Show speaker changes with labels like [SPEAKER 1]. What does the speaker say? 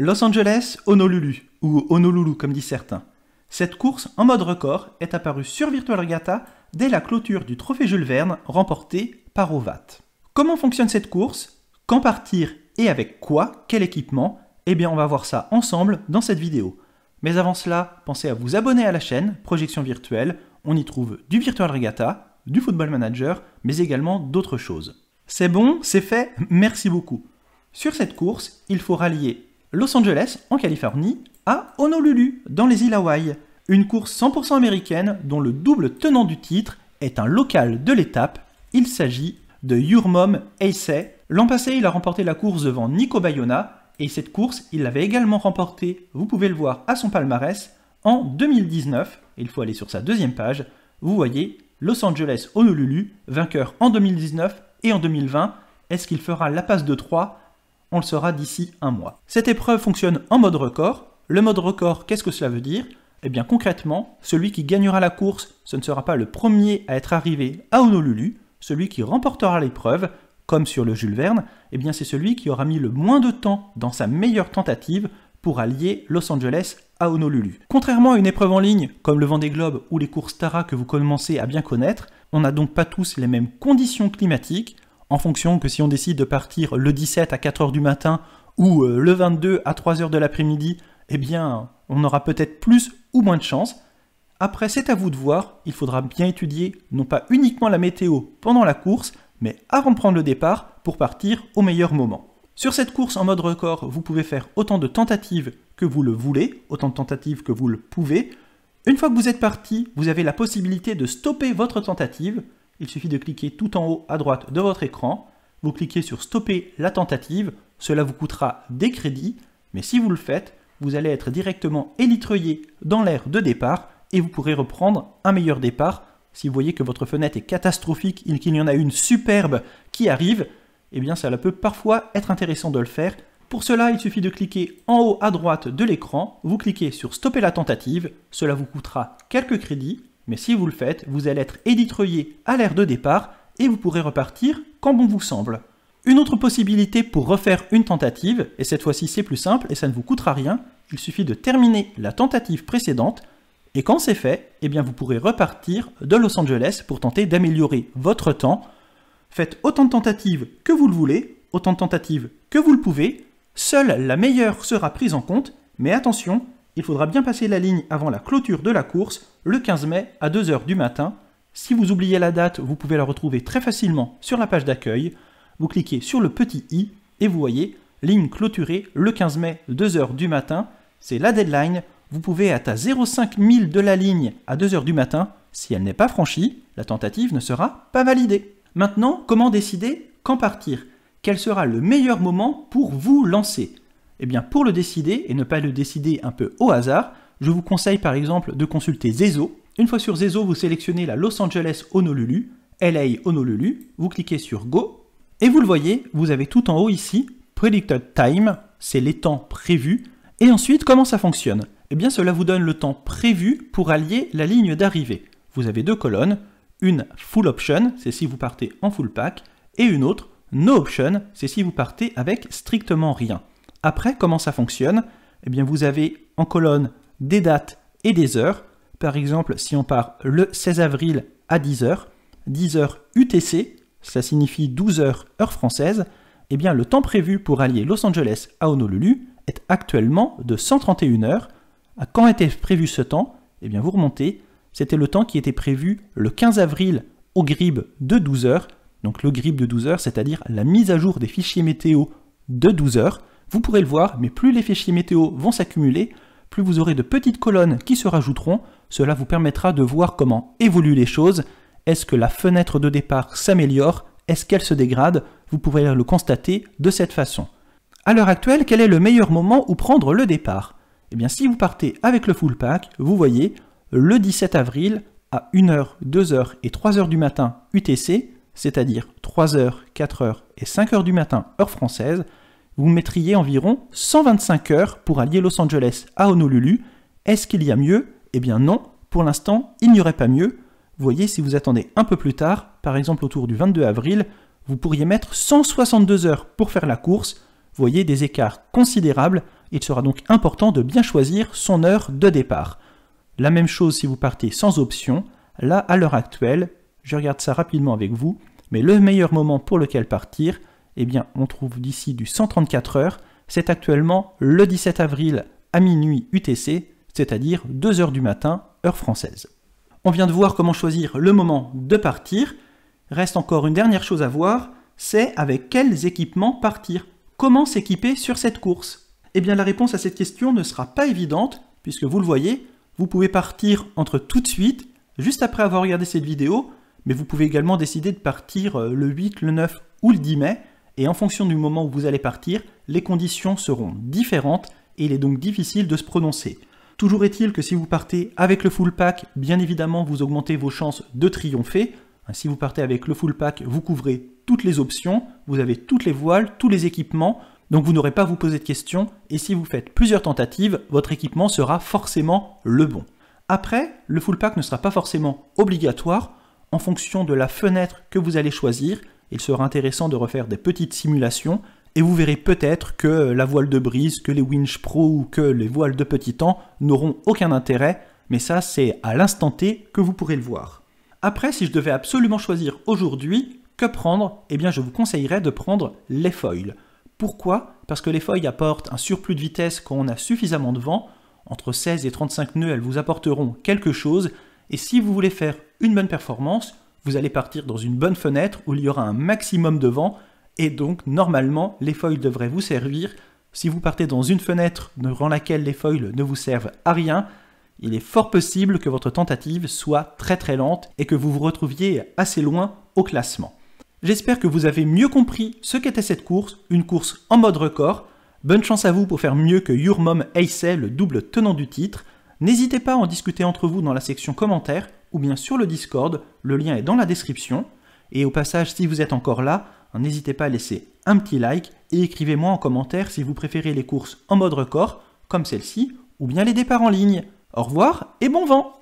[SPEAKER 1] Los Angeles, Honolulu, ou Honolulu comme disent certains. Cette course en mode record est apparue sur Virtual Regatta dès la clôture du Trophée Jules Verne remporté par OVAT. Comment fonctionne cette course Quand partir et avec quoi Quel équipement Eh bien on va voir ça ensemble dans cette vidéo. Mais avant cela, pensez à vous abonner à la chaîne Projection Virtuelle, on y trouve du Virtual Regatta, du Football Manager, mais également d'autres choses. C'est bon, c'est fait, merci beaucoup. Sur cette course, il faut rallier Los Angeles, en Californie, à Honolulu, dans les îles Hawaï. Une course 100% américaine dont le double tenant du titre est un local de l'étape. Il s'agit de Your Mom L'an passé, il a remporté la course devant Nico Bayona et cette course, il l'avait également remportée, vous pouvez le voir à son palmarès, en 2019. Il faut aller sur sa deuxième page. Vous voyez Los Angeles Honolulu, vainqueur en 2019 et en 2020. Est-ce qu'il fera la passe de 3 on le saura d'ici un mois. Cette épreuve fonctionne en mode record. Le mode record, qu'est-ce que cela veut dire Eh bien concrètement, celui qui gagnera la course, ce ne sera pas le premier à être arrivé à Honolulu, celui qui remportera l'épreuve, comme sur le Jules Verne, eh bien c'est celui qui aura mis le moins de temps dans sa meilleure tentative pour allier Los Angeles à Honolulu. Contrairement à une épreuve en ligne comme le Vendée Globe ou les courses Tara que vous commencez à bien connaître, on n'a donc pas tous les mêmes conditions climatiques, en fonction que si on décide de partir le 17 à 4h du matin ou euh, le 22 à 3h de l'après-midi, eh bien, on aura peut-être plus ou moins de chance. Après, c'est à vous de voir, il faudra bien étudier non pas uniquement la météo pendant la course, mais avant de prendre le départ pour partir au meilleur moment. Sur cette course en mode record, vous pouvez faire autant de tentatives que vous le voulez, autant de tentatives que vous le pouvez. Une fois que vous êtes parti, vous avez la possibilité de stopper votre tentative, il suffit de cliquer tout en haut à droite de votre écran. Vous cliquez sur Stopper la tentative. Cela vous coûtera des crédits, mais si vous le faites, vous allez être directement élitreillé dans l'aire de départ et vous pourrez reprendre un meilleur départ. Si vous voyez que votre fenêtre est catastrophique et qu'il y en a une superbe qui arrive, eh bien cela peut parfois être intéressant de le faire. Pour cela, il suffit de cliquer en haut à droite de l'écran, vous cliquez sur Stopper la tentative, cela vous coûtera quelques crédits, mais si vous le faites, vous allez être éditreuillé à l'ère de départ et vous pourrez repartir quand bon vous semble. Une autre possibilité pour refaire une tentative, et cette fois-ci c'est plus simple et ça ne vous coûtera rien, il suffit de terminer la tentative précédente, et quand c'est fait, eh bien vous pourrez repartir de Los Angeles pour tenter d'améliorer votre temps. Faites autant de tentatives que vous le voulez, autant de tentatives que vous le pouvez, seule la meilleure sera prise en compte, mais attention, il faudra bien passer la ligne avant la clôture de la course, le 15 mai à 2h du matin. Si vous oubliez la date, vous pouvez la retrouver très facilement sur la page d'accueil. Vous cliquez sur le petit i et vous voyez ligne clôturée le 15 mai 2h du matin. C'est la deadline. Vous pouvez être à 0,5 de la ligne à 2h du matin. Si elle n'est pas franchie, la tentative ne sera pas validée. Maintenant, comment décider quand partir Quel sera le meilleur moment pour vous lancer eh bien, pour le décider et ne pas le décider un peu au hasard, je vous conseille par exemple de consulter Zezo. Une fois sur Zezo, vous sélectionnez la Los Angeles Honolulu, LA Honolulu, vous cliquez sur Go, et vous le voyez, vous avez tout en haut ici, Predicted Time, c'est les temps prévus, et ensuite comment ça fonctionne Eh bien cela vous donne le temps prévu pour allier la ligne d'arrivée. Vous avez deux colonnes, une Full Option, c'est si vous partez en full pack, et une autre No Option, c'est si vous partez avec strictement rien. Après, comment ça fonctionne Eh bien, vous avez en colonne des dates et des heures. Par exemple, si on part le 16 avril à 10h, 10h UTC, ça signifie 12h heure française, eh bien, le temps prévu pour allier Los Angeles à Honolulu est actuellement de 131 heures. À quand était prévu ce temps Eh bien, vous remontez, c'était le temps qui était prévu le 15 avril au GRIB de 12 heures. Donc le GRIB de 12 heures, c'est-à-dire la mise à jour des fichiers météo de 12 heures. Vous pourrez le voir, mais plus les fichiers météo vont s'accumuler, plus vous aurez de petites colonnes qui se rajouteront. Cela vous permettra de voir comment évoluent les choses. Est-ce que la fenêtre de départ s'améliore Est-ce qu'elle se dégrade Vous pourrez le constater de cette façon. À l'heure actuelle, quel est le meilleur moment où prendre le départ Eh bien, si vous partez avec le full pack, vous voyez, le 17 avril, à 1h, 2h et 3h du matin UTC, c'est-à-dire 3h, 4h et 5h du matin heure française, vous mettriez environ 125 heures pour allier Los Angeles à Honolulu. Est-ce qu'il y a mieux Eh bien non, pour l'instant, il n'y aurait pas mieux. Voyez, si vous attendez un peu plus tard, par exemple autour du 22 avril, vous pourriez mettre 162 heures pour faire la course. Voyez des écarts considérables. Il sera donc important de bien choisir son heure de départ. La même chose si vous partez sans option. Là, à l'heure actuelle, je regarde ça rapidement avec vous, mais le meilleur moment pour lequel partir, eh bien, on trouve d'ici du 134 heures. C'est actuellement le 17 avril à minuit UTC, c'est-à-dire 2 heures du matin, heure française. On vient de voir comment choisir le moment de partir. Reste encore une dernière chose à voir, c'est avec quels équipements partir. Comment s'équiper sur cette course Eh bien la réponse à cette question ne sera pas évidente, puisque vous le voyez, vous pouvez partir entre tout de suite, juste après avoir regardé cette vidéo, mais vous pouvez également décider de partir euh, le 8, le 9 ou le 10 mai et en fonction du moment où vous allez partir, les conditions seront différentes et il est donc difficile de se prononcer. Toujours est-il que si vous partez avec le full pack, bien évidemment, vous augmentez vos chances de triompher. Hein, si vous partez avec le full pack, vous couvrez toutes les options, vous avez toutes les voiles, tous les équipements, donc vous n'aurez pas à vous poser de questions, et si vous faites plusieurs tentatives, votre équipement sera forcément le bon. Après, le full pack ne sera pas forcément obligatoire, en fonction de la fenêtre que vous allez choisir, il sera intéressant de refaire des petites simulations et vous verrez peut-être que la voile de brise, que les winch pro ou que les voiles de petit temps n'auront aucun intérêt, mais ça c'est à l'instant T que vous pourrez le voir. Après, si je devais absolument choisir aujourd'hui, que prendre Eh bien je vous conseillerais de prendre les foils. Pourquoi Parce que les foils apportent un surplus de vitesse quand on a suffisamment de vent, entre 16 et 35 nœuds elles vous apporteront quelque chose, et si vous voulez faire une bonne performance, vous allez partir dans une bonne fenêtre où il y aura un maximum de vent et donc normalement les foils devraient vous servir. Si vous partez dans une fenêtre durant laquelle les foils ne vous servent à rien, il est fort possible que votre tentative soit très très lente et que vous vous retrouviez assez loin au classement. J'espère que vous avez mieux compris ce qu'était cette course, une course en mode record. Bonne chance à vous pour faire mieux que Your Mom le double tenant du titre. N'hésitez pas à en discuter entre vous dans la section commentaires ou bien sur le Discord, le lien est dans la description. Et au passage, si vous êtes encore là, n'hésitez pas à laisser un petit like et écrivez-moi en commentaire si vous préférez les courses en mode record, comme celle-ci, ou bien les départs en ligne. Au revoir et bon vent